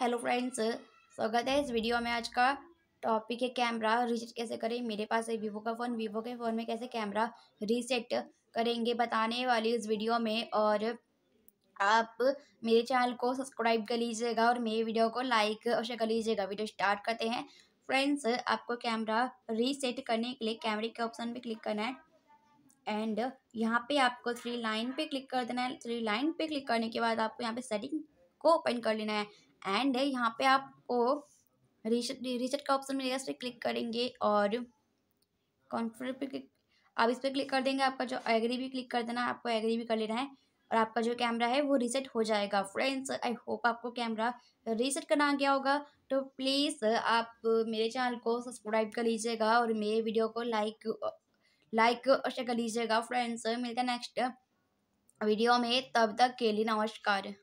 hello friends स्वागत है इस वीडियो में आज का टॉपिक है कैमरा रीसेट कैसे करें मेरे पास है वीवो का फ़ोन वीवो के फ़ोन में कैसे कैमरा रीसेट करेंगे बताने वाली इस वीडियो में और आप मेरे चैनल को सब्सक्राइब कर लीजिएगा और मेरे वीडियो को लाइक अवश्य कर लीजिएगा वीडियो स्टार्ट करते हैं फ्रेंड्स आपको कैमरा रीसेट करने के लिए कैमरे के ऑप्शन पर क्लिक करना है एंड यहाँ पर आपको थ्री लाइन पे क्लिक कर देना है थ्री लाइन पे क्लिक करने के बाद आपको यहाँ पर सेटिंग को ओपन कर लेना है एंड है यहाँ पे आपको रिसेट रिसेट का ऑप्शन मिलेगा इस पर क्लिक करेंगे और कॉन्फ्रेंस पे क्लिक आप इस पर क्लिक कर देंगे आपका जो एग्री भी क्लिक कर देना है आपको एग्री भी कर लेना है और आपका जो कैमरा है वो रिसेट हो जाएगा फ्रेंड्स आई होप आपको कैमरा रीसेट करना गया होगा तो प्लीज़ आप मेरे चैनल को सब्सक्राइब कर लीजिएगा और मेरे वीडियो को लाइक लाइक और शेयर कर लीजिएगा फ्रेंड्स मिलते हैं नेक्स्ट वीडियो में तब तक के लिए नमस्कार